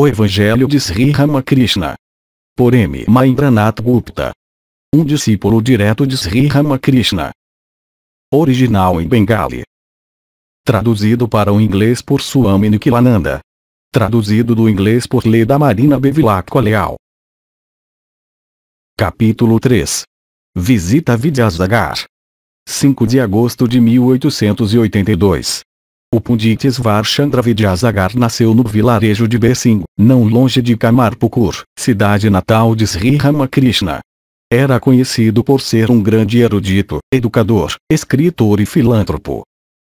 O Evangelho de Sri Ramakrishna. Por M. Maindranath Gupta. Um discípulo direto de Sri Ramakrishna. Original em Bengali. Traduzido para o inglês por Swami Nikilananda. Traduzido do inglês por Leda Marina Bevilacqua Leal. Capítulo 3. Visita Vidyasagar. 5 de agosto de 1882. O Pundit Svar Chandravidyasagar nasceu no vilarejo de Bessing, não longe de Kamarpukur, cidade natal de Sri Ramakrishna. Era conhecido por ser um grande erudito, educador, escritor e filântropo.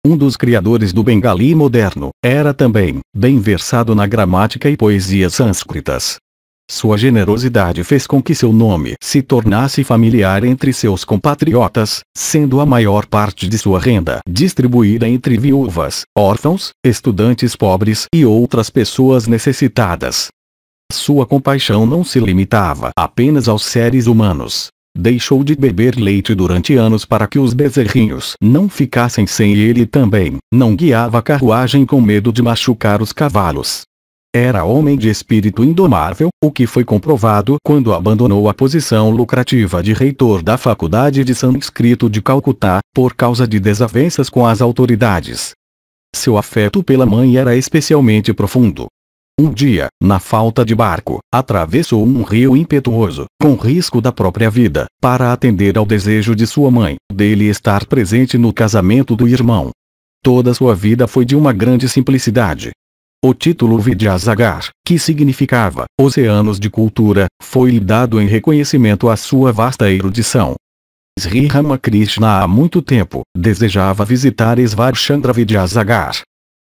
Um dos criadores do Bengali moderno, era também bem versado na gramática e poesias sânscritas. Sua generosidade fez com que seu nome se tornasse familiar entre seus compatriotas, sendo a maior parte de sua renda distribuída entre viúvas, órfãos, estudantes pobres e outras pessoas necessitadas. Sua compaixão não se limitava apenas aos seres humanos. Deixou de beber leite durante anos para que os bezerrinhos não ficassem sem ele também. Não guiava carruagem com medo de machucar os cavalos era homem de espírito indomável, o que foi comprovado quando abandonou a posição lucrativa de reitor da Faculdade de Sânscrito de Calcutá, por causa de desavenças com as autoridades. Seu afeto pela mãe era especialmente profundo. Um dia, na falta de barco, atravessou um rio impetuoso, com risco da própria vida, para atender ao desejo de sua mãe, dele estar presente no casamento do irmão. Toda sua vida foi de uma grande simplicidade, o título Vidyasagar, que significava Oceanos de Cultura, foi-lhe dado em reconhecimento à sua vasta erudição. Sri Ramakrishna há muito tempo desejava visitar Svarchandra Vidyasagar.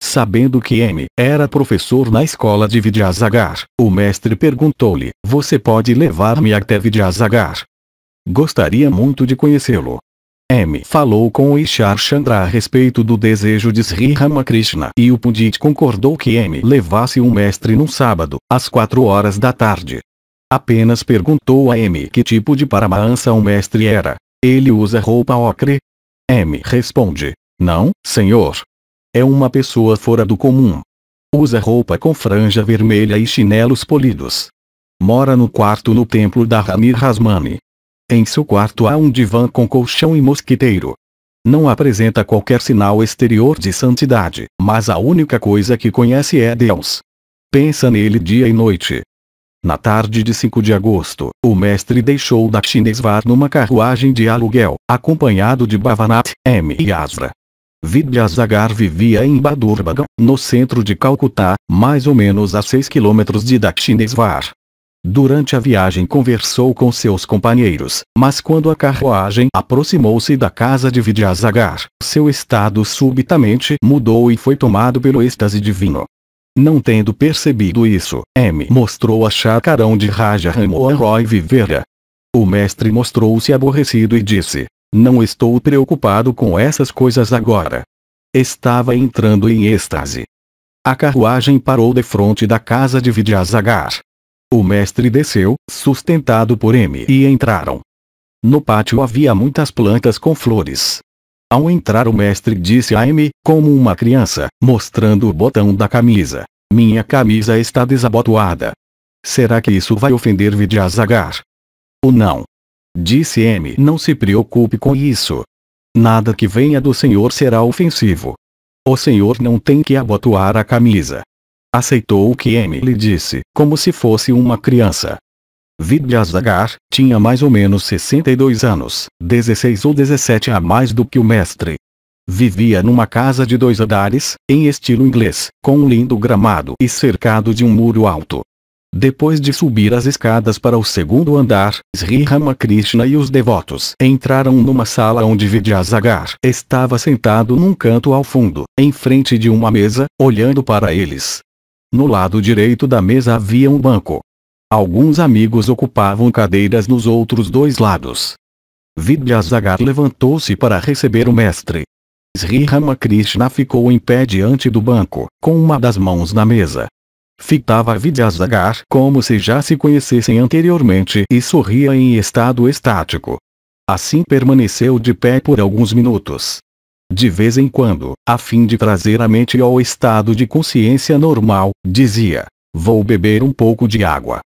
Sabendo que M era professor na escola de Vidyasagar, o mestre perguntou-lhe: Você pode levar-me até Vidyasagar? Gostaria muito de conhecê-lo. M. Falou com Ishar Chandra a respeito do desejo de Sri Ramakrishna e o Pundit concordou que M. levasse um mestre num sábado, às 4 horas da tarde. Apenas perguntou a M. que tipo de paramahansa o mestre era. Ele usa roupa ocre? M. responde, não, senhor. É uma pessoa fora do comum. Usa roupa com franja vermelha e chinelos polidos. Mora no quarto no templo da Ramir Rasmani. Em seu quarto há um divã com colchão e mosquiteiro. Não apresenta qualquer sinal exterior de santidade, mas a única coisa que conhece é Deus. Pensa nele dia e noite. Na tarde de 5 de agosto, o mestre deixou Dakshinesvar numa carruagem de aluguel, acompanhado de Bhavanath, M. e Asra. Vidyasagar vivia em Badurbagan, no centro de Calcutá, mais ou menos a 6 quilômetros de Dakshinesvar. Durante a viagem conversou com seus companheiros, mas quando a carruagem aproximou-se da casa de Vidyasagar, seu estado subitamente mudou e foi tomado pelo êxtase divino. Não tendo percebido isso, M mostrou a chacarão de Raja Ramohan Roy Vivera. O mestre mostrou-se aborrecido e disse, não estou preocupado com essas coisas agora. Estava entrando em êxtase. A carruagem parou de frente da casa de Vidyasagar. O mestre desceu, sustentado por M, e entraram. No pátio havia muitas plantas com flores. Ao entrar o mestre disse a M, como uma criança, mostrando o botão da camisa. Minha camisa está desabotoada. Será que isso vai ofender Vidyasagar? Ou não? Disse M. Não se preocupe com isso. Nada que venha do senhor será ofensivo. O senhor não tem que abotoar a camisa aceitou o que M lhe disse, como se fosse uma criança. Vidyasagar tinha mais ou menos 62 anos, 16 ou 17 a mais do que o mestre. Vivia numa casa de dois andares, em estilo inglês, com um lindo gramado e cercado de um muro alto. Depois de subir as escadas para o segundo andar, Sri Ramakrishna e os devotos entraram numa sala onde Vidyasagar estava sentado num canto ao fundo, em frente de uma mesa, olhando para eles, no lado direito da mesa havia um banco. Alguns amigos ocupavam cadeiras nos outros dois lados. Vidyasagar levantou-se para receber o mestre. Sri Ramakrishna ficou em pé diante do banco, com uma das mãos na mesa. Fitava Vidyasagar como se já se conhecessem anteriormente e sorria em estado estático. Assim permaneceu de pé por alguns minutos de vez em quando, a fim de trazer a mente ao estado de consciência normal, dizia: Vou beber um pouco de água.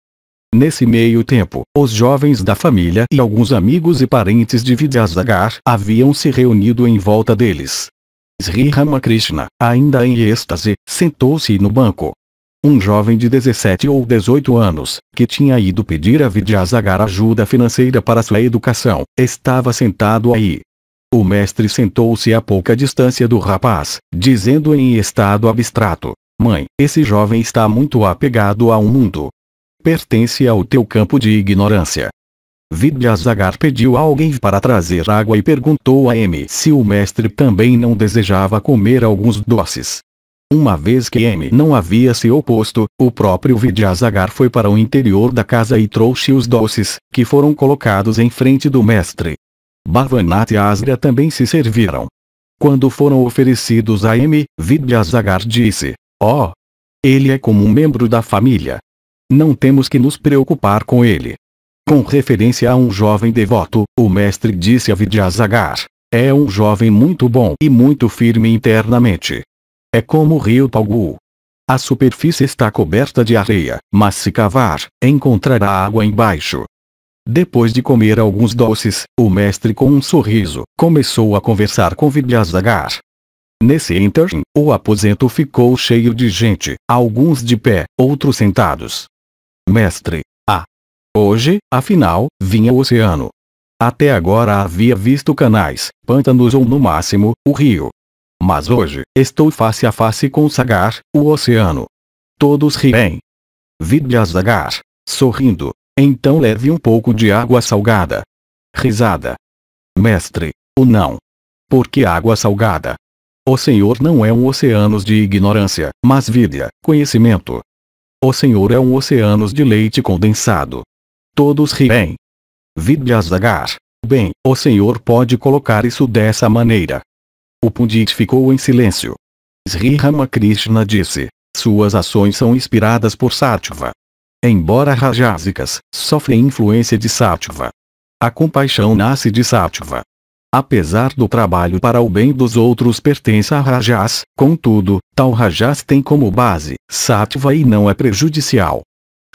Nesse meio tempo, os jovens da família e alguns amigos e parentes de Vidyasagar haviam se reunido em volta deles. Sri Ramakrishna, ainda em êxtase, sentou-se no banco. Um jovem de 17 ou 18 anos, que tinha ido pedir a Vidyasagar ajuda financeira para sua educação, estava sentado aí, o mestre sentou-se a pouca distância do rapaz, dizendo em estado abstrato: Mãe, esse jovem está muito apegado ao mundo. Pertence ao teu campo de ignorância. Vidyazagar pediu a alguém para trazer água e perguntou a M se o mestre também não desejava comer alguns doces. Uma vez que M não havia se oposto, o próprio Vidyazagar foi para o interior da casa e trouxe os doces, que foram colocados em frente do mestre. Bhavanath e Asra também se serviram. Quando foram oferecidos a M, Vidyasagar disse, ó, oh, ele é como um membro da família. Não temos que nos preocupar com ele. Com referência a um jovem devoto, o mestre disse a Vidyasagar, é um jovem muito bom e muito firme internamente. É como o rio Palgu. A superfície está coberta de areia, mas se cavar, encontrará água embaixo. Depois de comer alguns doces, o mestre com um sorriso, começou a conversar com Vidyasagar. Nesse interim, o aposento ficou cheio de gente, alguns de pé, outros sentados. Mestre, ah! Hoje, afinal, vinha o oceano. Até agora havia visto canais, pântanos ou no máximo, o rio. Mas hoje, estou face a face com Sagar, o oceano. Todos riem. Vidyasagar, sorrindo, então leve um pouco de água salgada. Risada. Mestre, ou não? Porque água salgada? O Senhor não é um oceano de ignorância, mas vida, conhecimento. O Senhor é um oceano de leite condensado. Todos riem. Vidya Zagar. Bem, o Senhor pode colocar isso dessa maneira. O Pundit ficou em silêncio. Sri Ramakrishna disse: Suas ações são inspiradas por Sattva, Embora rajásicas, sofrem influência de sátiva. A compaixão nasce de sátiva. Apesar do trabalho para o bem dos outros pertence a rajás, contudo, tal rajás tem como base, Sátiva e não é prejudicial.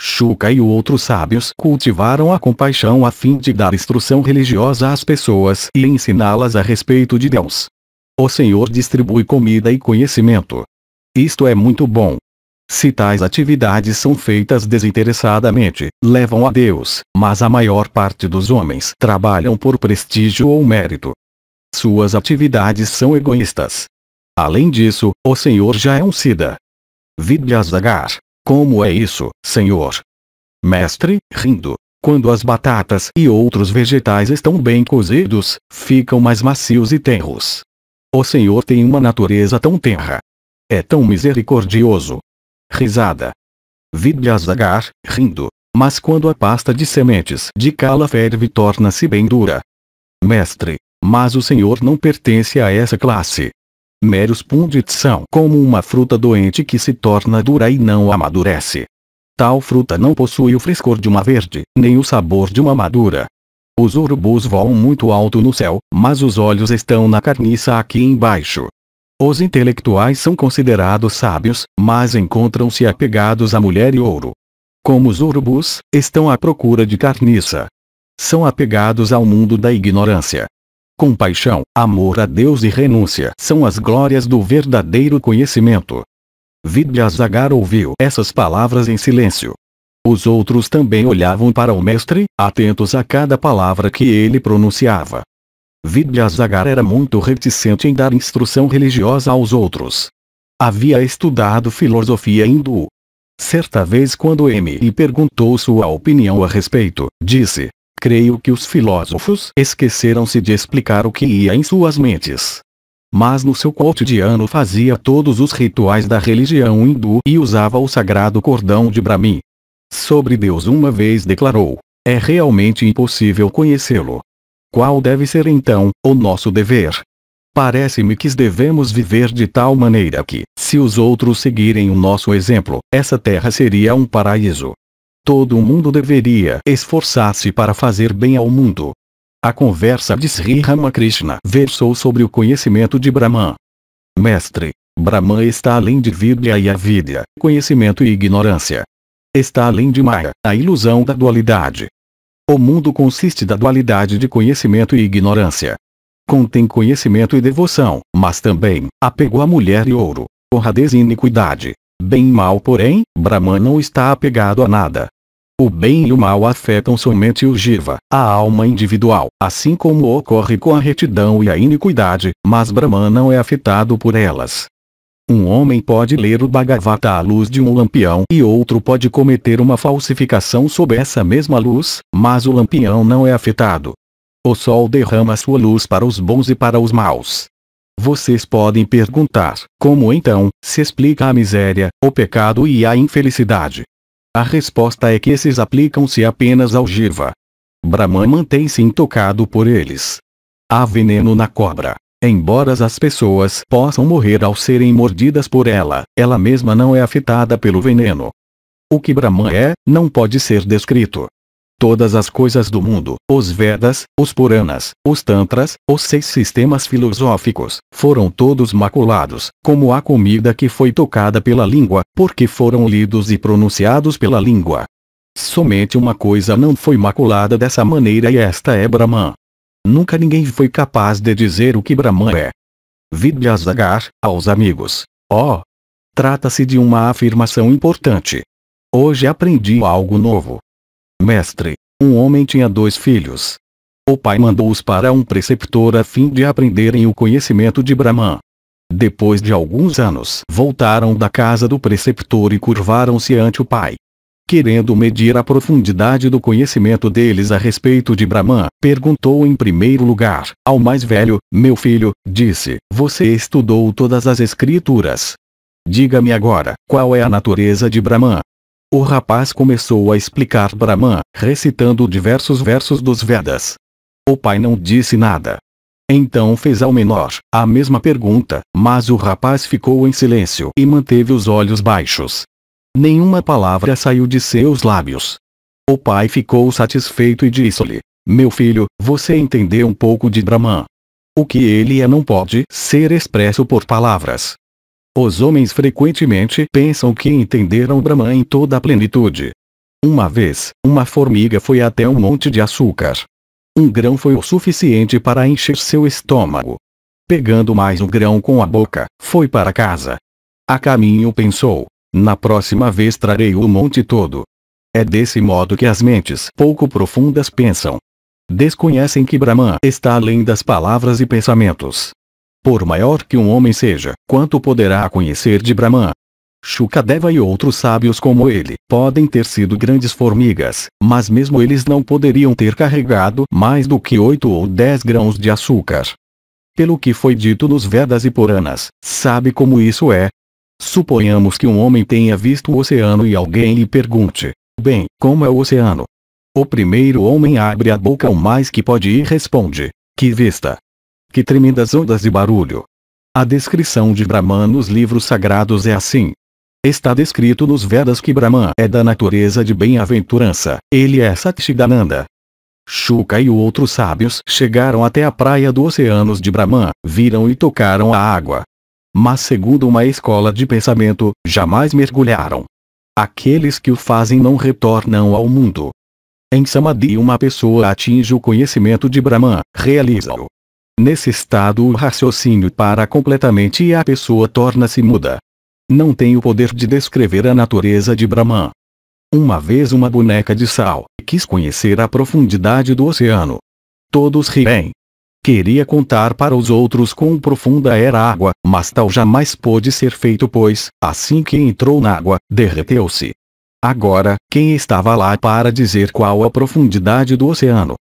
Shuka e outros sábios cultivaram a compaixão a fim de dar instrução religiosa às pessoas e ensiná-las a respeito de Deus. O Senhor distribui comida e conhecimento. Isto é muito bom. Se tais atividades são feitas desinteressadamente, levam a Deus, mas a maior parte dos homens trabalham por prestígio ou mérito. Suas atividades são egoístas. Além disso, o Senhor já é um Sida. Vidyasagar. Como é isso, Senhor? Mestre, rindo. Quando as batatas e outros vegetais estão bem cozidos, ficam mais macios e tenros. O Senhor tem uma natureza tão tenra. É tão misericordioso, risada. Vidyasagar, rindo. Mas quando a pasta de sementes de cala ferve torna-se bem dura. Mestre, mas o senhor não pertence a essa classe. Meros pundits são como uma fruta doente que se torna dura e não amadurece. Tal fruta não possui o frescor de uma verde, nem o sabor de uma madura. Os urubus voam muito alto no céu, mas os olhos estão na carniça aqui embaixo. Os intelectuais são considerados sábios, mas encontram-se apegados à mulher e ouro. Como os urubus, estão à procura de carniça. São apegados ao mundo da ignorância. Compaixão, amor a Deus e renúncia são as glórias do verdadeiro conhecimento. Vidyasagar ouviu essas palavras em silêncio. Os outros também olhavam para o mestre, atentos a cada palavra que ele pronunciava. Vidyasagar era muito reticente em dar instrução religiosa aos outros. Havia estudado filosofia hindu. Certa vez quando M. lhe perguntou sua opinião a respeito, disse, creio que os filósofos esqueceram-se de explicar o que ia em suas mentes. Mas no seu cotidiano fazia todos os rituais da religião hindu e usava o sagrado cordão de Brahmi. Sobre Deus uma vez declarou, é realmente impossível conhecê-lo, qual deve ser então, o nosso dever? Parece-me que devemos viver de tal maneira que, se os outros seguirem o nosso exemplo, essa terra seria um paraíso. Todo mundo deveria esforçar-se para fazer bem ao mundo. A conversa de Sri Ramakrishna versou sobre o conhecimento de Brahman. Mestre, Brahman está além de Vidya e Avidya, conhecimento e ignorância. Está além de Maya, a ilusão da dualidade, o mundo consiste da dualidade de conhecimento e ignorância. Contém conhecimento e devoção, mas também apego à mulher e ouro, honradez e iniquidade. Bem e mal, porém, Brahman não está apegado a nada. O bem e o mal afetam somente o jiva, a alma individual, assim como ocorre com a retidão e a iniquidade, mas Brahman não é afetado por elas. Um homem pode ler o Bhagavata à luz de um lampião e outro pode cometer uma falsificação sob essa mesma luz, mas o lampião não é afetado. O sol derrama sua luz para os bons e para os maus. Vocês podem perguntar: como então se explica a miséria, o pecado e a infelicidade? A resposta é que esses aplicam-se apenas ao Jiva. Brahman mantém-se intocado por eles. Há veneno na cobra. Embora as pessoas possam morrer ao serem mordidas por ela, ela mesma não é afetada pelo veneno. O que Brahman é, não pode ser descrito. Todas as coisas do mundo, os Vedas, os Puranas, os Tantras, os seis sistemas filosóficos, foram todos maculados, como a comida que foi tocada pela língua, porque foram lidos e pronunciados pela língua. Somente uma coisa não foi maculada dessa maneira e esta é Brahman. Nunca ninguém foi capaz de dizer o que Brahman é. Vidyasagar, aos amigos. Oh! Trata-se de uma afirmação importante. Hoje aprendi algo novo. Mestre, um homem tinha dois filhos. O pai mandou-os para um preceptor a fim de aprenderem o conhecimento de Brahman. Depois de alguns anos, voltaram da casa do preceptor e curvaram-se ante o pai querendo medir a profundidade do conhecimento deles a respeito de Brahman, perguntou em primeiro lugar ao mais velho: Meu filho, disse, você estudou todas as escrituras. Diga-me agora, qual é a natureza de Brahman? O rapaz começou a explicar Brahman, recitando diversos versos dos Vedas. O pai não disse nada. Então fez ao menor a mesma pergunta, mas o rapaz ficou em silêncio e manteve os olhos baixos, Nenhuma palavra saiu de seus lábios. O pai ficou satisfeito e disse-lhe: Meu filho, você entendeu um pouco de Brahman. O que ele é não pode ser expresso por palavras. Os homens frequentemente pensam que entenderam Brahman em toda a plenitude. Uma vez, uma formiga foi até um monte de açúcar. Um grão foi o suficiente para encher seu estômago. Pegando mais um grão com a boca, foi para casa. A caminho pensou: na próxima vez trarei o monte todo. É desse modo que as mentes pouco profundas pensam. Desconhecem que Brahman está além das palavras e pensamentos. Por maior que um homem seja, quanto poderá conhecer de Brahman? Shukadeva e outros sábios como ele podem ter sido grandes formigas, mas mesmo eles não poderiam ter carregado mais do que oito ou dez grãos de açúcar. Pelo que foi dito nos Vedas e Puranas, sabe como isso é, Suponhamos que um homem tenha visto o oceano e alguém lhe pergunte, bem, como é o oceano? O primeiro homem abre a boca o mais que pode e responde, que vista! Que tremendas ondas e barulho! A descrição de Brahman nos livros sagrados é assim. Está descrito nos Vedas que brahman é da natureza de bem-aventurança, ele é Satchidananda. Shuka e outros sábios chegaram até a praia do Oceanos de Brahman, viram e tocaram a água, mas segundo uma escola de pensamento, jamais mergulharam. Aqueles que o fazem não retornam ao mundo. Em Samadhi uma pessoa atinge o conhecimento de Brahman, realiza-o. Nesse estado o raciocínio para completamente e a pessoa torna-se muda. Não tem o poder de descrever a natureza de Brahman. Uma vez uma boneca de sal quis conhecer a profundidade do oceano. Todos riem, Queria contar para os outros quão profunda era a água, mas tal jamais pôde ser feito pois, assim que entrou na água, derreteu-se. Agora, quem estava lá para dizer qual a profundidade do oceano?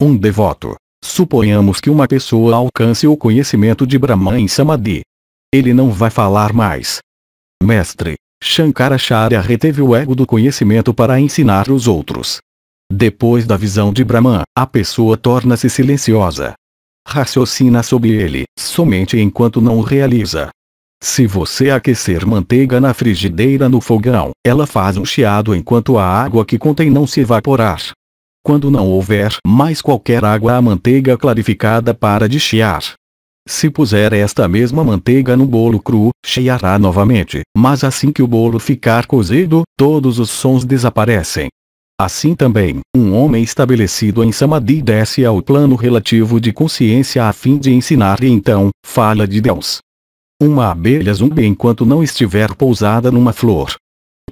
Um devoto. Suponhamos que uma pessoa alcance o conhecimento de Brahma em Samadhi. Ele não vai falar mais. Mestre, Shankaracharya reteve o ego do conhecimento para ensinar os outros. Depois da visão de Brahman, a pessoa torna-se silenciosa, raciocina sobre ele, somente enquanto não o realiza. Se você aquecer manteiga na frigideira no fogão, ela faz um chiado enquanto a água que contém não se evaporar. Quando não houver mais qualquer água a manteiga clarificada para de chiar. Se puser esta mesma manteiga no bolo cru, chiará novamente, mas assim que o bolo ficar cozido, todos os sons desaparecem. Assim também, um homem estabelecido em Samadhi desce ao plano relativo de consciência a fim de ensinar e então, fala de Deus. Uma abelha zumbi enquanto não estiver pousada numa flor.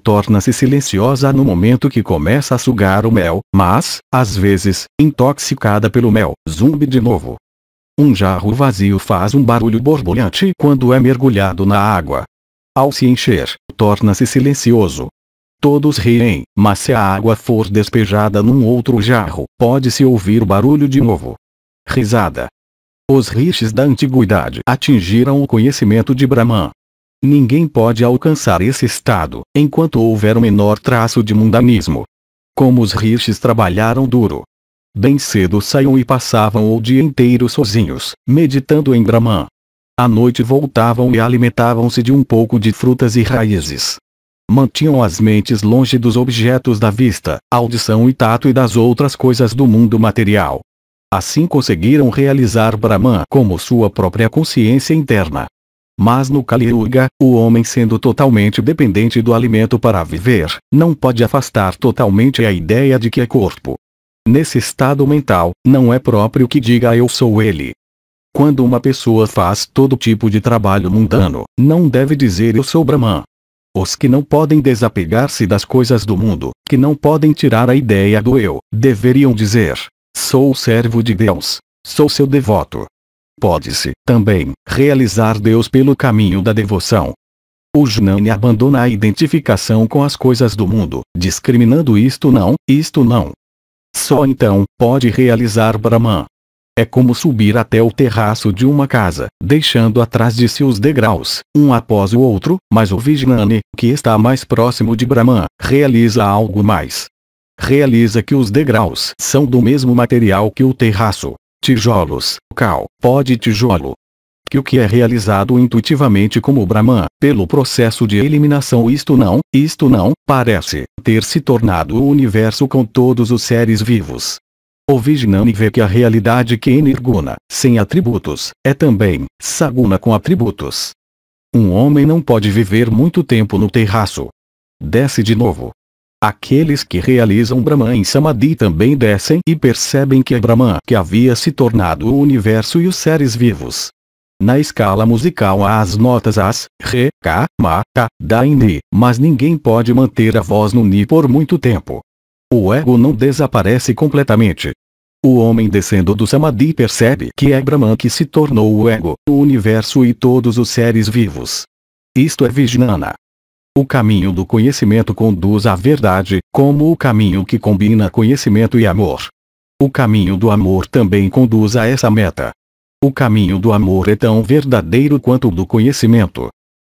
Torna-se silenciosa no momento que começa a sugar o mel, mas, às vezes, intoxicada pelo mel, zumbi de novo. Um jarro vazio faz um barulho borbulhante quando é mergulhado na água. Ao se encher, torna-se silencioso, todos riem, mas se a água for despejada num outro jarro, pode-se ouvir o barulho de novo. Risada. Os rishis da antiguidade atingiram o conhecimento de Brahman. Ninguém pode alcançar esse estado, enquanto houver o menor traço de mundanismo. Como os rishis trabalharam duro. Bem cedo saíam e passavam o dia inteiro sozinhos, meditando em Brahman. À noite voltavam e alimentavam-se de um pouco de frutas e raízes mantinham as mentes longe dos objetos da vista, audição e tato e das outras coisas do mundo material. Assim conseguiram realizar Brahman como sua própria consciência interna. Mas no Kali Yuga, o homem sendo totalmente dependente do alimento para viver, não pode afastar totalmente a ideia de que é corpo. Nesse estado mental, não é próprio que diga eu sou ele. Quando uma pessoa faz todo tipo de trabalho mundano, não deve dizer eu sou Brahman, os que não podem desapegar-se das coisas do mundo, que não podem tirar a ideia do eu, deveriam dizer: Sou servo de Deus, sou seu devoto. Pode-se, também, realizar Deus pelo caminho da devoção. O Jnani abandona a identificação com as coisas do mundo, discriminando isto não, isto não. Só então, pode realizar Brahman. É como subir até o terraço de uma casa, deixando atrás de si os degraus, um após o outro, mas o Vijnani, que está mais próximo de Brahman, realiza algo mais. Realiza que os degraus são do mesmo material que o terraço. Tijolos, cal, pó de tijolo, que o que é realizado intuitivamente como Brahman, pelo processo de eliminação isto não, isto não, parece ter se tornado o universo com todos os seres vivos, o Vijnani vê que a realidade que é Nirguna, sem atributos, é também Saguna com atributos. Um homem não pode viver muito tempo no terraço. Desce de novo. Aqueles que realizam Brahman em Samadhi também descem e percebem que é Brahman que havia se tornado o universo e os seres vivos. Na escala musical há as notas As, Re, Ka, Ma, Ka, Da e Ni, mas ninguém pode manter a voz no Ni por muito tempo. O ego não desaparece completamente. O homem descendo do Samadhi percebe que é Brahman que se tornou o ego, o universo e todos os seres vivos. Isto é Vijnana. O caminho do conhecimento conduz à verdade, como o caminho que combina conhecimento e amor. O caminho do amor também conduz a essa meta. O caminho do amor é tão verdadeiro quanto o do conhecimento.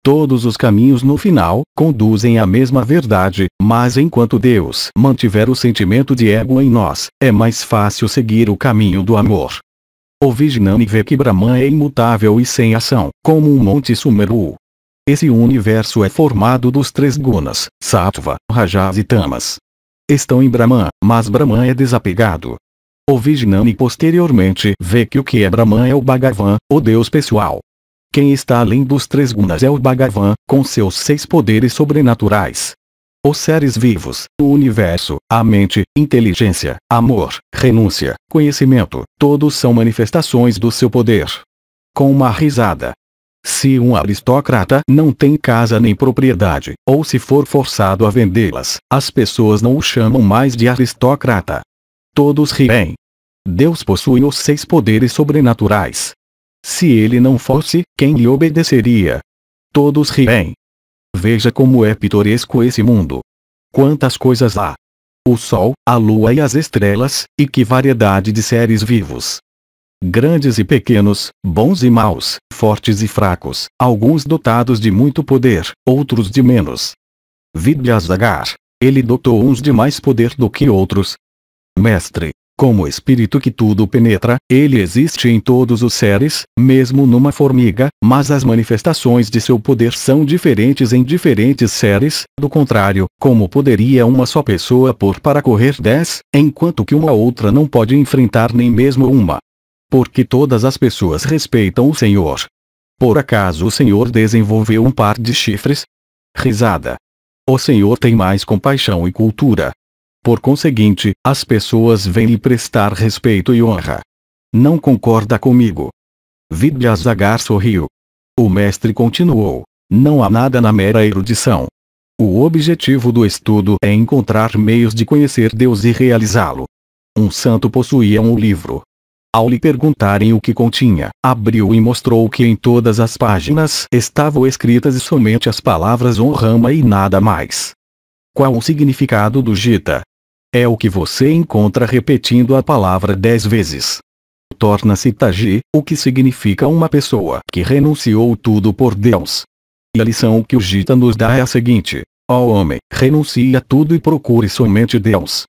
Todos os caminhos no final conduzem à mesma verdade, mas enquanto Deus mantiver o sentimento de ego em nós, é mais fácil seguir o caminho do amor. O Vijnani vê que Brahman é imutável e sem ação, como um monte Sumeru. Esse universo é formado dos três gunas, Sattva, Rajas e Tamas. Estão em Brahman, mas Brahman é desapegado. O Vijnani posteriormente vê que o que é Brahman é o Bhagavan, o Deus pessoal. Quem está além dos três gunas é o Bhagavan, com seus seis poderes sobrenaturais. Os seres vivos, o universo, a mente, inteligência, amor, renúncia, conhecimento, todos são manifestações do seu poder. Com uma risada, se um aristocrata não tem casa nem propriedade, ou se for forçado a vendê-las, as pessoas não o chamam mais de aristocrata. Todos riem. Deus possui os seis poderes sobrenaturais, se ele não fosse, quem lhe obedeceria? Todos riem. Veja como é pitoresco esse mundo. Quantas coisas há! O Sol, a Lua e as estrelas, e que variedade de seres vivos! Grandes e pequenos, bons e maus, fortes e fracos, alguns dotados de muito poder, outros de menos. Vidyasagar, ele dotou uns de mais poder do que outros. Mestre, como espírito que tudo penetra, ele existe em todos os seres, mesmo numa formiga, mas as manifestações de seu poder são diferentes em diferentes seres, do contrário, como poderia uma só pessoa pôr para correr dez, enquanto que uma outra não pode enfrentar nem mesmo uma? Porque todas as pessoas respeitam o Senhor. Por acaso o Senhor desenvolveu um par de chifres? Risada. O Senhor tem mais compaixão e cultura, por conseguinte, as pessoas vêm lhe prestar respeito e honra. Não concorda comigo? Vidyasagar sorriu. O mestre continuou. Não há nada na mera erudição. O objetivo do estudo é encontrar meios de conhecer Deus e realizá-lo. Um santo possuía um livro. Ao lhe perguntarem o que continha, abriu e mostrou que em todas as páginas estavam escritas somente as palavras honrama e nada mais. Qual o significado do Gita? é o que você encontra repetindo a palavra dez vezes. Torna-se Taji, o que significa uma pessoa que renunciou tudo por Deus. E a lição que o Gita nos dá é a seguinte: Ó oh homem, renuncie a tudo e procure somente Deus.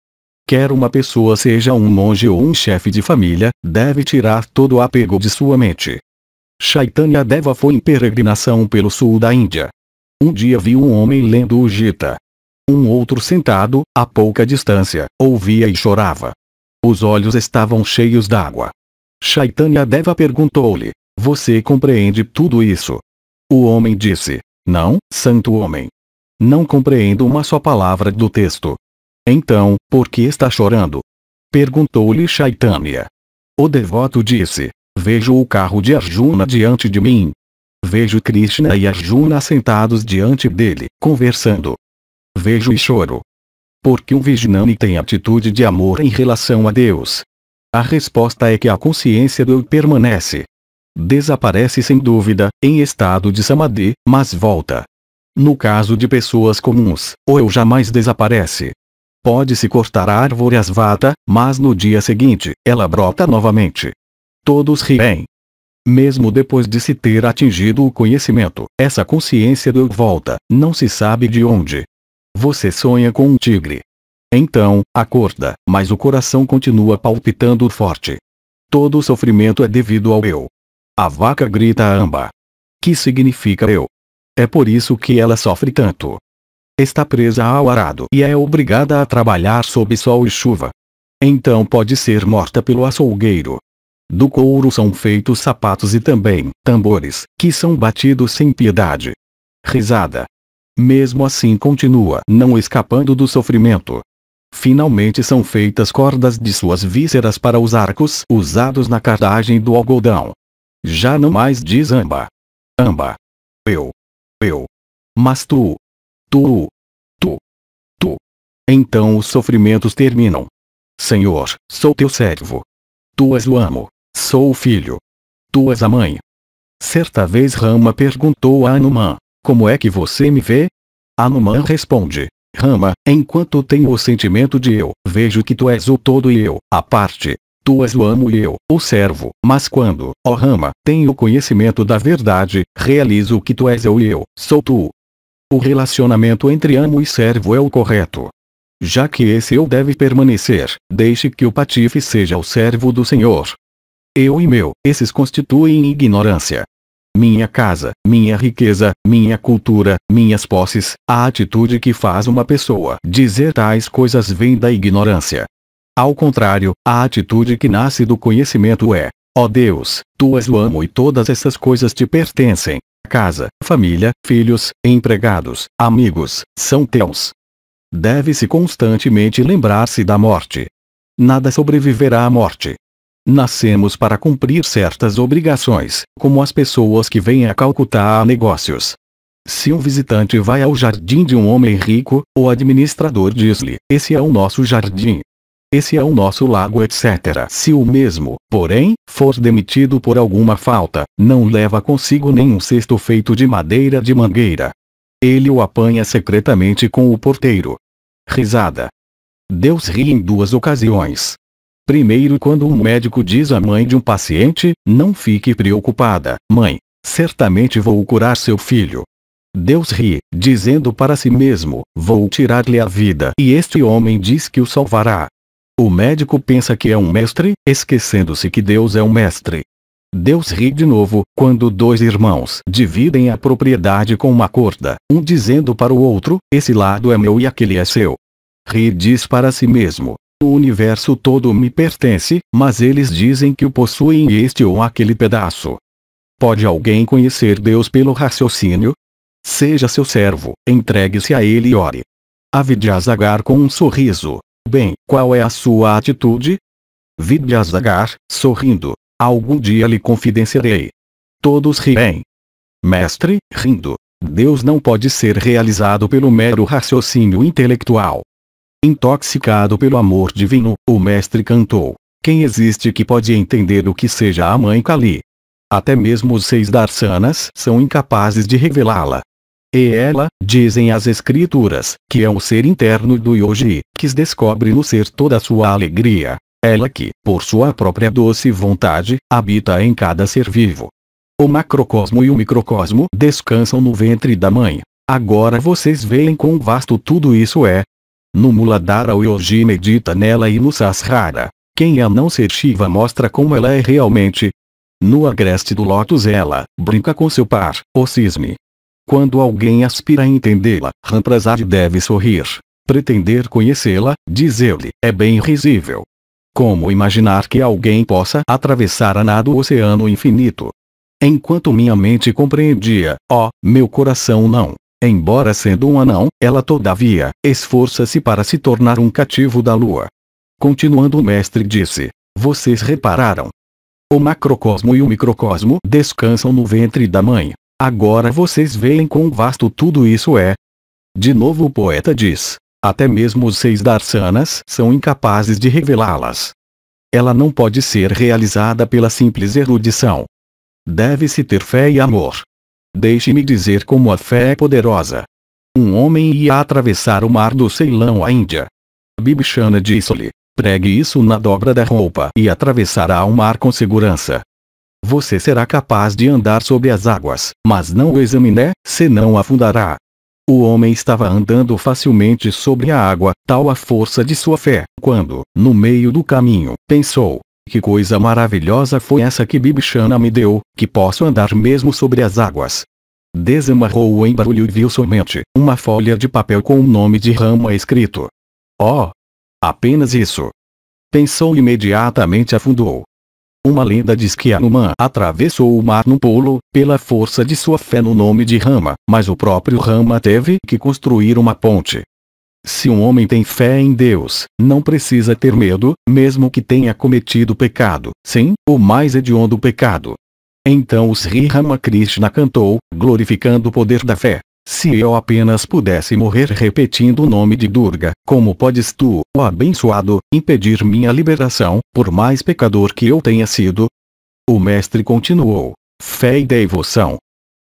Quer uma pessoa seja um monge ou um chefe de família, deve tirar todo o apego de sua mente. Chaitanya Deva foi em peregrinação pelo sul da Índia. Um dia viu um homem lendo o Gita. Um outro sentado, a pouca distância, ouvia e chorava. Os olhos estavam cheios d'água. Chaitanya Deva perguntou-lhe: Você compreende tudo isso? O homem disse: Não, santo homem. Não compreendo uma só palavra do texto. Então, por que está chorando? Perguntou-lhe Chaitanya. O devoto disse: Vejo o carro de Arjuna diante de mim. Vejo Krishna e Arjuna sentados diante dele, conversando vejo e choro. Porque um Vijnani tem atitude de amor em relação a Deus. A resposta é que a consciência do eu permanece. Desaparece sem dúvida, em estado de samadhi, mas volta. No caso de pessoas comuns, o eu jamais desaparece. Pode-se cortar a árvore asvata, mas no dia seguinte, ela brota novamente. Todos riem. Mesmo depois de se ter atingido o conhecimento, essa consciência do eu volta, não se sabe de onde, você sonha com um tigre. Então, acorda, mas o coração continua palpitando forte. Todo o sofrimento é devido ao eu. A vaca grita a amba. Que significa eu? É por isso que ela sofre tanto. Está presa ao arado e é obrigada a trabalhar sob sol e chuva. Então pode ser morta pelo açougueiro. Do couro são feitos sapatos e também tambores, que são batidos sem piedade. Risada, mesmo assim continua não escapando do sofrimento. Finalmente são feitas cordas de suas vísceras para os arcos usados na cardagem do algodão. Já não mais diz amba. Amba. Eu. Eu. Mas tu. Tu. Tu. Tu. Então os sofrimentos terminam. Senhor, sou teu servo. Tu és o amo. Sou o filho. Tu és a mãe. Certa vez Rama perguntou a Anumã. Como é que você me vê? Anuman responde. Rama, enquanto tenho o sentimento de eu, vejo que tu és o todo e eu, a parte. Tu és o amo e eu, o servo, mas quando, ó Rama, tenho o conhecimento da verdade, realizo que tu és eu e eu, sou tu. O relacionamento entre amo e servo é o correto. Já que esse eu deve permanecer, deixe que o patife seja o servo do Senhor. Eu e meu, esses constituem ignorância, minha casa, minha riqueza, minha cultura, minhas posses, a atitude que faz uma pessoa dizer tais coisas vem da ignorância. Ao contrário, a atitude que nasce do conhecimento é: Ó oh Deus, tu és o amo e todas essas coisas te pertencem. Casa, família, filhos, empregados, amigos, são teus. Deve-se constantemente lembrar-se da morte. Nada sobreviverá à morte. Nascemos para cumprir certas obrigações, como as pessoas que vêm a Calcutá a negócios. Se um visitante vai ao jardim de um homem rico, o administrador diz-lhe: Esse é o nosso jardim. Esse é o nosso lago, etc. Se o mesmo, porém, for demitido por alguma falta, não leva consigo nenhum cesto feito de madeira de mangueira. Ele o apanha secretamente com o porteiro. Risada. Deus ri em duas ocasiões. Primeiro, quando um médico diz à mãe de um paciente: Não fique preocupada, mãe, certamente vou curar seu filho. Deus ri, dizendo para si mesmo: Vou tirar-lhe a vida, e este homem diz que o salvará. O médico pensa que é um mestre, esquecendo-se que Deus é um mestre. Deus ri de novo, quando dois irmãos dividem a propriedade com uma corda, um dizendo para o outro: Esse lado é meu e aquele é seu. Ri diz para si mesmo: o universo todo me pertence, mas eles dizem que o possuem este ou aquele pedaço. Pode alguém conhecer Deus pelo raciocínio? Seja seu servo, entregue-se a ele e ore. Vidyasagar com um sorriso. Bem, qual é a sua atitude? Vidyasagar, sorrindo. Algum dia lhe confidenciarei. Todos riem. Mestre, rindo. Deus não pode ser realizado pelo mero raciocínio intelectual. Intoxicado pelo amor divino, o mestre cantou. Quem existe que pode entender o que seja a mãe Kali? Até mesmo os seis darsanas são incapazes de revelá-la. E ela, dizem as escrituras, que é o ser interno do Yogi, que descobre no ser toda a sua alegria. Ela que, por sua própria doce vontade, habita em cada ser vivo. O macrocosmo e o microcosmo descansam no ventre da mãe. Agora vocês veem quão vasto tudo isso é, no Muladhara o Yogi medita nela e no Sasrara. Quem a não ser Shiva mostra como ela é realmente. No agreste do lótus ela, brinca com seu par, o cisne. Quando alguém aspira a entendê-la, Ramprasad deve sorrir. Pretender conhecê-la, diz ele, é bem risível. Como imaginar que alguém possa atravessar a nada o oceano infinito? Enquanto minha mente compreendia, ó, oh, meu coração não. Embora sendo um anão, ela todavia, esforça-se para se tornar um cativo da lua. Continuando o mestre disse. Vocês repararam? O macrocosmo e o microcosmo descansam no ventre da mãe. Agora vocês veem quão vasto tudo isso é. De novo o poeta diz. Até mesmo os seis darsanas são incapazes de revelá-las. Ela não pode ser realizada pela simples erudição. Deve-se ter fé e amor, Deixe-me dizer como a fé é poderosa. Um homem ia atravessar o mar do Ceilão à Índia. Bibishana disse-lhe, pregue isso na dobra da roupa e atravessará o mar com segurança. Você será capaz de andar sobre as águas, mas não o examine, senão afundará. O homem estava andando facilmente sobre a água, tal a força de sua fé, quando, no meio do caminho, pensou, que coisa maravilhosa foi essa que Bibichana me deu, que posso andar mesmo sobre as águas. Desamarrou o embarulho e viu somente uma folha de papel com o nome de Rama escrito. Oh! Apenas isso. Pensou imediatamente afundou. Uma lenda diz que Anuman atravessou o mar num polo pela força de sua fé no nome de Rama, mas o próprio Rama teve que construir uma ponte, se um homem tem fé em Deus, não precisa ter medo, mesmo que tenha cometido pecado, sim, o mais hediondo pecado. Então o Sri Ramakrishna cantou, glorificando o poder da fé. Se eu apenas pudesse morrer repetindo o nome de Durga, como podes tu, o abençoado, impedir minha liberação, por mais pecador que eu tenha sido? O mestre continuou. Fé e devoção.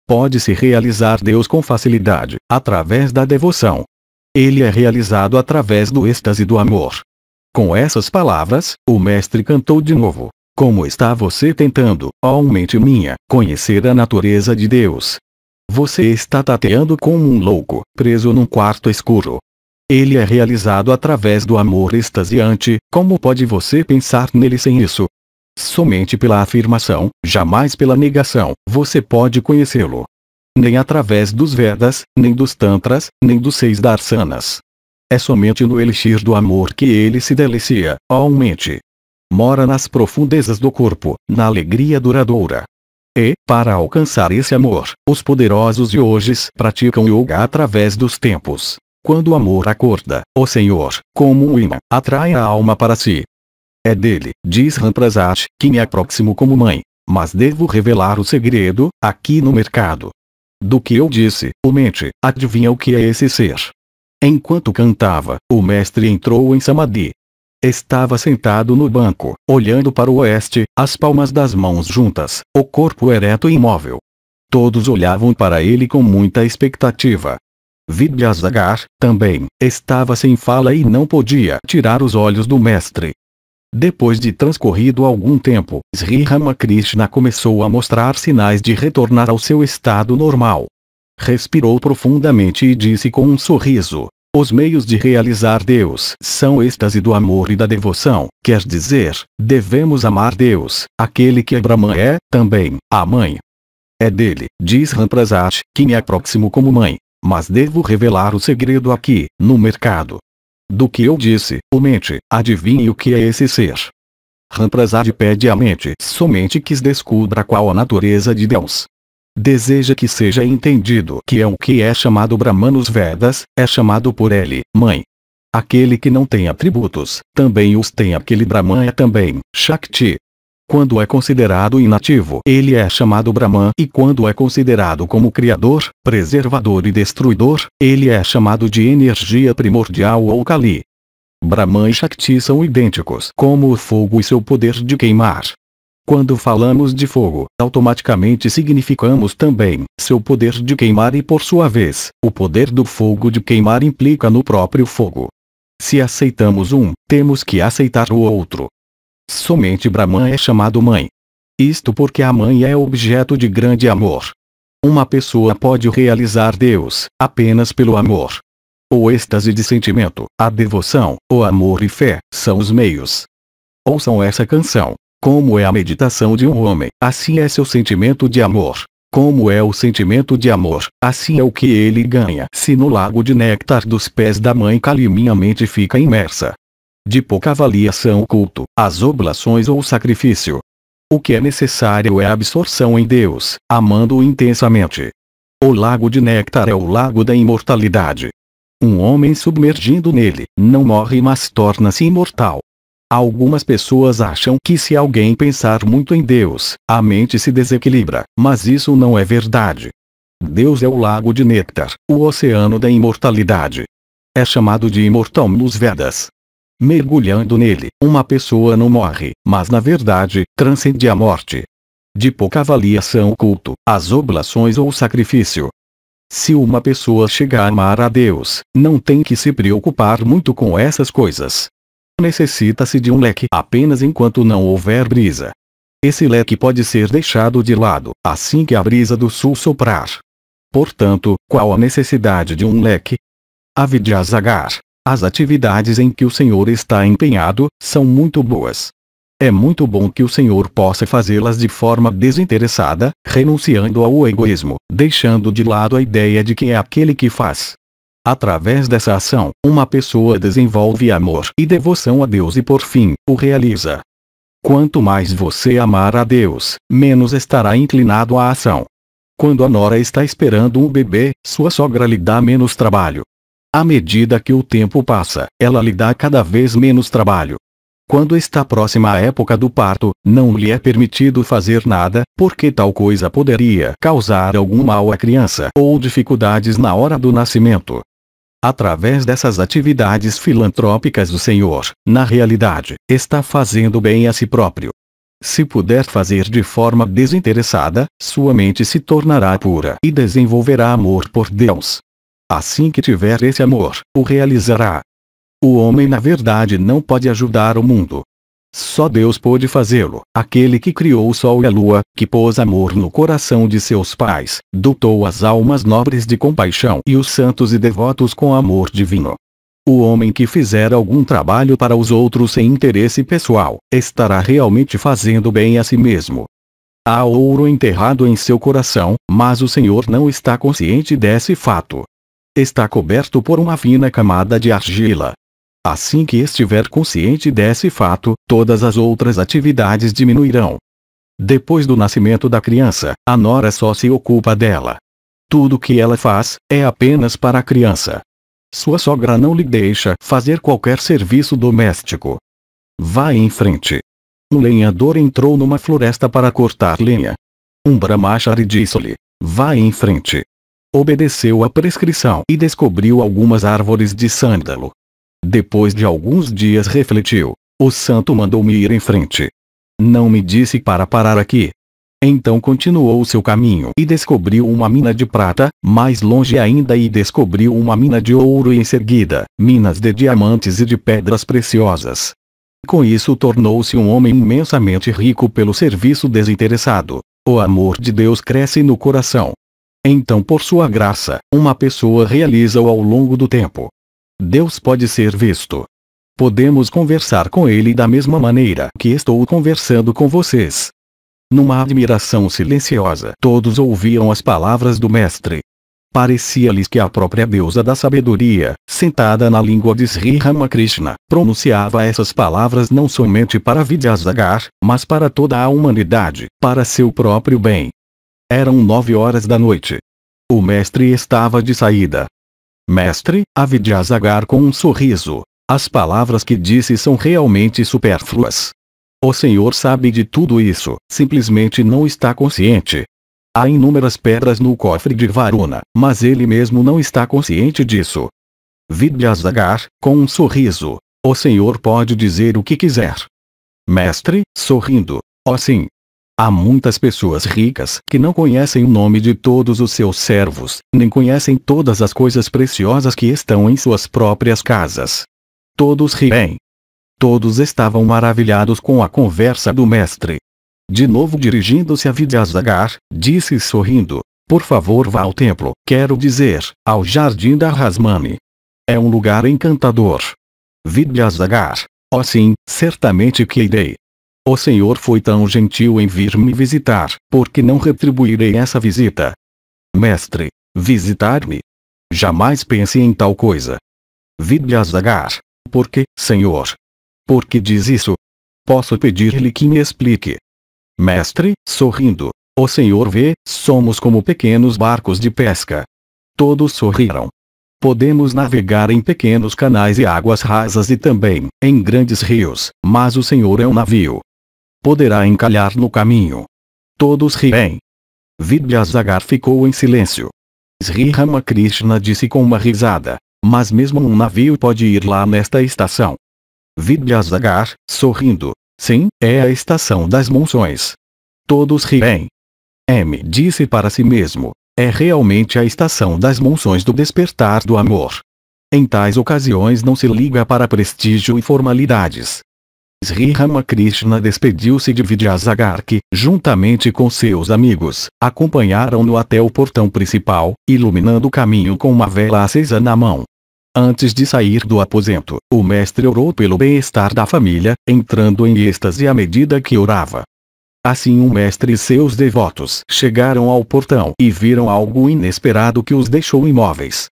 Pode-se realizar Deus com facilidade, através da devoção, ele é realizado através do êxtase do amor. Com essas palavras, o mestre cantou de novo. Como está você tentando, ó mente minha, conhecer a natureza de Deus? Você está tateando como um louco, preso num quarto escuro. Ele é realizado através do amor extasiante, como pode você pensar nele sem isso? Somente pela afirmação, jamais pela negação, você pode conhecê-lo nem através dos Vedas, nem dos Tantras, nem dos seis Darsanas. É somente no elixir do amor que ele se delicia, aumente. Mora nas profundezas do corpo, na alegria duradoura. E, para alcançar esse amor, os poderosos yogis praticam yoga através dos tempos. Quando o amor acorda, o Senhor, como um imã, atrai a alma para si. É dele, diz Ramprasat, que me aproximo como mãe. Mas devo revelar o segredo, aqui no mercado, do que eu disse, o mente, adivinha o que é esse ser. Enquanto cantava, o mestre entrou em Samadhi. Estava sentado no banco, olhando para o oeste, as palmas das mãos juntas, o corpo ereto e imóvel. Todos olhavam para ele com muita expectativa. Vidyasagar, também, estava sem fala e não podia tirar os olhos do mestre, depois de transcorrido algum tempo, Sri Ramakrishna começou a mostrar sinais de retornar ao seu estado normal. Respirou profundamente e disse com um sorriso: Os meios de realizar Deus são êxtase do amor e da devoção, quer dizer, devemos amar Deus, aquele que é Brahman é, também, a mãe. É dele, diz Ramprasad, que me é aproximo como mãe. Mas devo revelar o segredo aqui, no mercado. Do que eu disse, o mente, adivinhe o que é esse ser. Ramprasad pede à mente somente que descubra qual a natureza de Deus. Deseja que seja entendido que é o que é chamado brahmanos Vedas, é chamado por ele, mãe. Aquele que não tem atributos, também os tem aquele Brahman é também, Shakti, quando é considerado inativo, ele é chamado Brahman e quando é considerado como criador, preservador e destruidor, ele é chamado de energia primordial ou Kali. Brahman e Shakti são idênticos como o fogo e seu poder de queimar. Quando falamos de fogo, automaticamente significamos também seu poder de queimar e por sua vez, o poder do fogo de queimar implica no próprio fogo. Se aceitamos um, temos que aceitar o outro. Somente Brahman é chamado mãe. Isto porque a mãe é objeto de grande amor. Uma pessoa pode realizar Deus apenas pelo amor. O êxtase de sentimento, a devoção, o amor e fé são os meios. Ouçam essa canção. Como é a meditação de um homem, assim é seu sentimento de amor. Como é o sentimento de amor, assim é o que ele ganha. Se no lago de néctar dos pés da mãe Kali minha mente fica imersa, de pouca avaliação o culto, as oblações ou o sacrifício. O que é necessário é a absorção em Deus, amando-o intensamente. O lago de néctar é o lago da imortalidade. Um homem submergindo nele, não morre mas torna-se imortal. Algumas pessoas acham que se alguém pensar muito em Deus, a mente se desequilibra, mas isso não é verdade. Deus é o lago de néctar, o oceano da imortalidade. É chamado de imortal nos Vedas, Mergulhando nele, uma pessoa não morre, mas na verdade, transcende a morte. De pouca valia são o culto, as oblações ou o sacrifício. Se uma pessoa chega a amar a Deus, não tem que se preocupar muito com essas coisas. Necessita-se de um leque apenas enquanto não houver brisa. Esse leque pode ser deixado de lado, assim que a brisa do sul soprar. Portanto, qual a necessidade de um leque? Avidyasagar as atividades em que o Senhor está empenhado são muito boas. É muito bom que o Senhor possa fazê-las de forma desinteressada, renunciando ao egoísmo, deixando de lado a ideia de que é aquele que faz. Através dessa ação, uma pessoa desenvolve amor e devoção a Deus e por fim, o realiza. Quanto mais você amar a Deus, menos estará inclinado à ação. Quando a nora está esperando um bebê, sua sogra lhe dá menos trabalho, à medida que o tempo passa, ela lhe dá cada vez menos trabalho. Quando está próxima a época do parto, não lhe é permitido fazer nada, porque tal coisa poderia causar algum mal à criança ou dificuldades na hora do nascimento. Através dessas atividades filantrópicas, o Senhor, na realidade, está fazendo bem a si próprio. Se puder fazer de forma desinteressada, sua mente se tornará pura e desenvolverá amor por Deus, Assim que tiver esse amor, o realizará. O homem na verdade não pode ajudar o mundo. Só Deus pôde fazê-lo, aquele que criou o sol e a lua, que pôs amor no coração de seus pais, dotou as almas nobres de compaixão e os santos e devotos com amor divino. O homem que fizer algum trabalho para os outros sem interesse pessoal, estará realmente fazendo bem a si mesmo. Há ouro enterrado em seu coração, mas o Senhor não está consciente desse fato está coberto por uma fina camada de argila. Assim que estiver consciente desse fato, todas as outras atividades diminuirão. Depois do nascimento da criança, a nora só se ocupa dela. Tudo que ela faz, é apenas para a criança. Sua sogra não lhe deixa fazer qualquer serviço doméstico. Vá em frente. Um lenhador entrou numa floresta para cortar lenha. Um brahmachari disse-lhe, vá em frente. Obedeceu à prescrição e descobriu algumas árvores de sândalo. Depois de alguns dias refletiu. O santo mandou-me ir em frente. Não me disse para parar aqui. Então continuou seu caminho e descobriu uma mina de prata, mais longe ainda e descobriu uma mina de ouro e em seguida, minas de diamantes e de pedras preciosas. Com isso tornou-se um homem imensamente rico pelo serviço desinteressado. O amor de Deus cresce no coração, então, por sua graça, uma pessoa realiza-o ao longo do tempo. Deus pode ser visto. Podemos conversar com ele da mesma maneira que estou conversando com vocês. Numa admiração silenciosa, todos ouviam as palavras do Mestre. Parecia-lhes que a própria deusa da sabedoria, sentada na língua de Sri Ramakrishna, pronunciava essas palavras não somente para Vidyasagar, mas para toda a humanidade, para seu próprio bem, eram nove horas da noite. O mestre estava de saída. Mestre, avidia com um sorriso. As palavras que disse são realmente supérfluas. O senhor sabe de tudo isso, simplesmente não está consciente. Há inúmeras pedras no cofre de Varuna, mas ele mesmo não está consciente disso. Vidyasagar, com um sorriso. O senhor pode dizer o que quiser. Mestre, sorrindo. Oh sim, Há muitas pessoas ricas que não conhecem o nome de todos os seus servos, nem conhecem todas as coisas preciosas que estão em suas próprias casas. Todos riem. Todos estavam maravilhados com a conversa do mestre. De novo dirigindo-se a Vidyasagar, disse sorrindo, por favor vá ao templo, quero dizer, ao jardim da Rasmani. É um lugar encantador. Vidyasagar, oh sim, certamente que irei. O Senhor foi tão gentil em vir me visitar, porque não retribuirei essa visita. Mestre, visitar-me? Jamais pense em tal coisa. Vidya Por que, Senhor? Por que diz isso? Posso pedir-lhe que me explique. Mestre, sorrindo, o Senhor vê, somos como pequenos barcos de pesca. Todos sorriram. Podemos navegar em pequenos canais e águas rasas e também, em grandes rios, mas o Senhor é um navio, poderá encalhar no caminho. Todos riem. Vidyasagar ficou em silêncio. Sri Ramakrishna disse com uma risada, mas mesmo um navio pode ir lá nesta estação. Vidyasagar, sorrindo, sim, é a estação das monções. Todos riem. M disse para si mesmo, é realmente a estação das monções do despertar do amor. Em tais ocasiões não se liga para prestígio e formalidades, Sri Ramakrishna despediu-se de Vidyasagarki, juntamente com seus amigos, acompanharam-no até o portão principal, iluminando o caminho com uma vela acesa na mão. Antes de sair do aposento, o mestre orou pelo bem-estar da família, entrando em êxtase à medida que orava. Assim o mestre e seus devotos chegaram ao portão e viram algo inesperado que os deixou imóveis.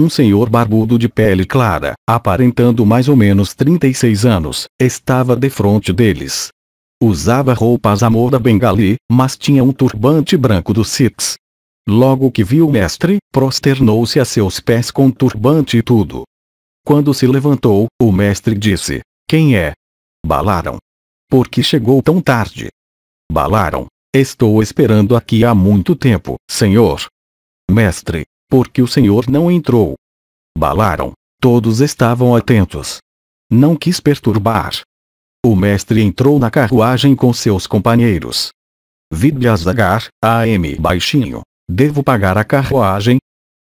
Um senhor barbudo de pele clara, aparentando mais ou menos 36 anos, estava defronte deles. Usava roupas à moda bengali, mas tinha um turbante branco do Sikhs. Logo que viu o mestre, prosternou-se a seus pés com turbante e tudo. Quando se levantou, o mestre disse: Quem é? Balaram. Por que chegou tão tarde? Balaram. Estou esperando aqui há muito tempo, senhor. Mestre, porque o Senhor não entrou. Balaram. Todos estavam atentos. Não quis perturbar. O mestre entrou na carruagem com seus companheiros. Vidyasagar, AM baixinho. Devo pagar a carruagem?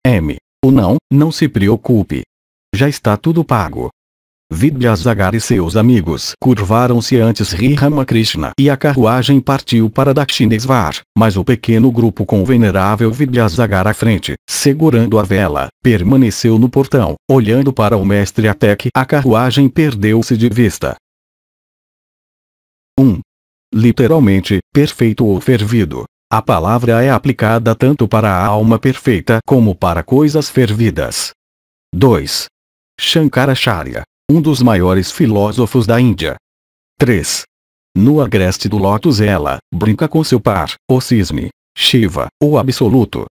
M. O não, não se preocupe. Já está tudo pago. Vidyasagar e seus amigos curvaram-se antes Ri Ramakrishna e a carruagem partiu para Dakshinesvar, mas o pequeno grupo com o venerável Vidyasagar à frente, segurando a vela, permaneceu no portão, olhando para o mestre até que a carruagem perdeu-se de vista. 1. Um, literalmente, perfeito ou fervido. A palavra é aplicada tanto para a alma perfeita como para coisas fervidas. 2. Shankaracharya um dos maiores filósofos da Índia. 3. No agreste do lótus ela brinca com seu par, o cisne, Shiva, o absoluto,